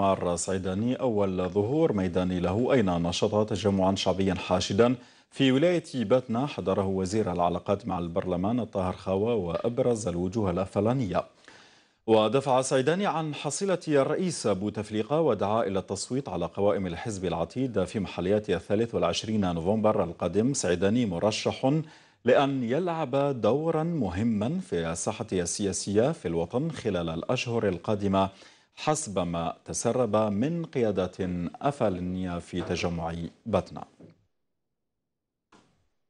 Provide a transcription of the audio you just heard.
مار صعيداني أول ظهور ميداني له أين نشط تجمعا شعبيا حاشدا في ولاية باتنا حضره وزير العلاقات مع البرلمان الطاهر خاوة وأبرز الوجوه الأفلانية ودفع صعيداني عن حصيلة الرئيس بوتفليقة ودعا إلى التصويت على قوائم الحزب العتيد في محليات الثالث والعشرين نوفمبر القادم صعيداني مرشح لأن يلعب دورا مهما في الساحة السياسية في الوطن خلال الأشهر القادمة حسب ما تسرب من قيادات أفالنية في تجمع باتنا